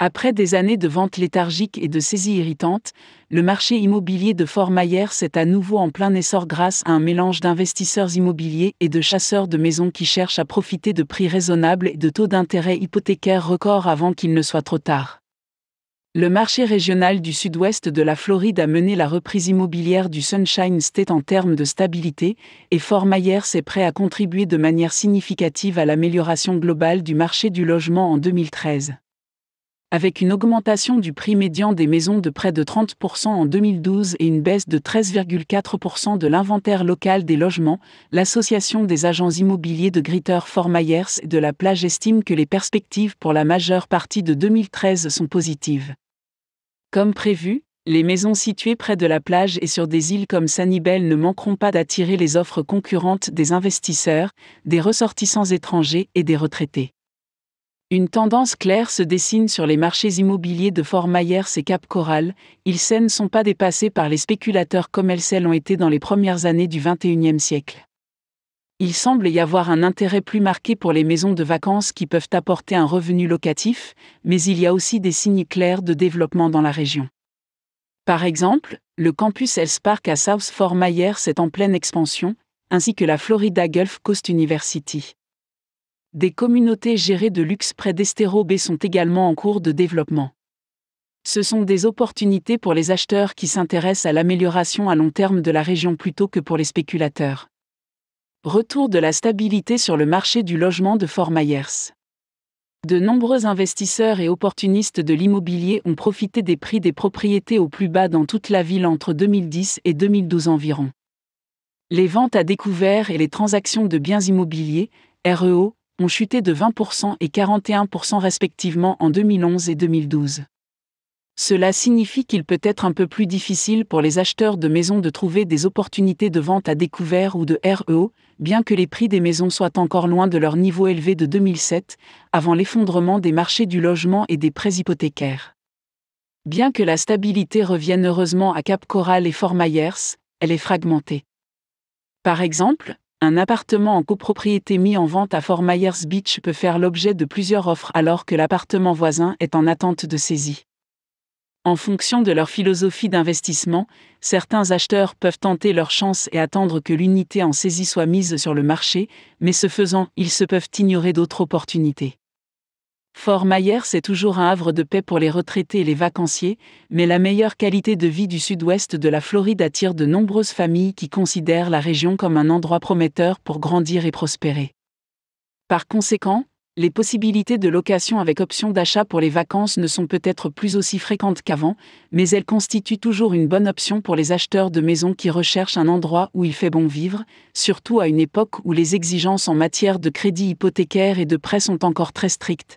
Après des années de ventes léthargiques et de saisies irritantes, le marché immobilier de Fort Myers est à nouveau en plein essor grâce à un mélange d'investisseurs immobiliers et de chasseurs de maisons qui cherchent à profiter de prix raisonnables et de taux d'intérêt hypothécaires records avant qu'il ne soit trop tard. Le marché régional du sud-ouest de la Floride a mené la reprise immobilière du Sunshine State en termes de stabilité, et Fort Myers est prêt à contribuer de manière significative à l'amélioration globale du marché du logement en 2013 avec une augmentation du prix médian des maisons de près de 30% en 2012 et une baisse de 13,4% de l'inventaire local des logements, l'association des agents immobiliers de Gritter Formayers et de la plage estime que les perspectives pour la majeure partie de 2013 sont positives. Comme prévu, les maisons situées près de la plage et sur des îles comme Sanibel ne manqueront pas d'attirer les offres concurrentes des investisseurs, des ressortissants étrangers et des retraités. Une tendance claire se dessine sur les marchés immobiliers de Fort Myers et Cap Coral. Ils ne sont pas dépassés par les spéculateurs comme elles l'ont été dans les premières années du XXIe siècle. Il semble y avoir un intérêt plus marqué pour les maisons de vacances qui peuvent apporter un revenu locatif, mais il y a aussi des signes clairs de développement dans la région. Par exemple, le campus Health Park à South Fort Myers est en pleine expansion, ainsi que la Florida Gulf Coast University. Des communautés gérées de luxe près d'Estéro B sont également en cours de développement. Ce sont des opportunités pour les acheteurs qui s'intéressent à l'amélioration à long terme de la région plutôt que pour les spéculateurs. Retour de la stabilité sur le marché du logement de Fort Myers. De nombreux investisseurs et opportunistes de l'immobilier ont profité des prix des propriétés au plus bas dans toute la ville entre 2010 et 2012 environ. Les ventes à découvert et les transactions de biens immobiliers, REO, ont chuté de 20% et 41% respectivement en 2011 et 2012. Cela signifie qu'il peut être un peu plus difficile pour les acheteurs de maisons de trouver des opportunités de vente à découvert ou de REO, bien que les prix des maisons soient encore loin de leur niveau élevé de 2007, avant l'effondrement des marchés du logement et des prêts hypothécaires. Bien que la stabilité revienne heureusement à Cap Coral et Fort Myers, elle est fragmentée. Par exemple, un appartement en copropriété mis en vente à Fort Myers Beach peut faire l'objet de plusieurs offres alors que l'appartement voisin est en attente de saisie. En fonction de leur philosophie d'investissement, certains acheteurs peuvent tenter leur chance et attendre que l'unité en saisie soit mise sur le marché, mais ce faisant, ils se peuvent ignorer d'autres opportunités. Fort Myers est toujours un havre de paix pour les retraités et les vacanciers, mais la meilleure qualité de vie du sud-ouest de la Floride attire de nombreuses familles qui considèrent la région comme un endroit prometteur pour grandir et prospérer. Par conséquent, les possibilités de location avec option d'achat pour les vacances ne sont peut-être plus aussi fréquentes qu'avant, mais elles constituent toujours une bonne option pour les acheteurs de maisons qui recherchent un endroit où il fait bon vivre, surtout à une époque où les exigences en matière de crédit hypothécaire et de prêt sont encore très strictes.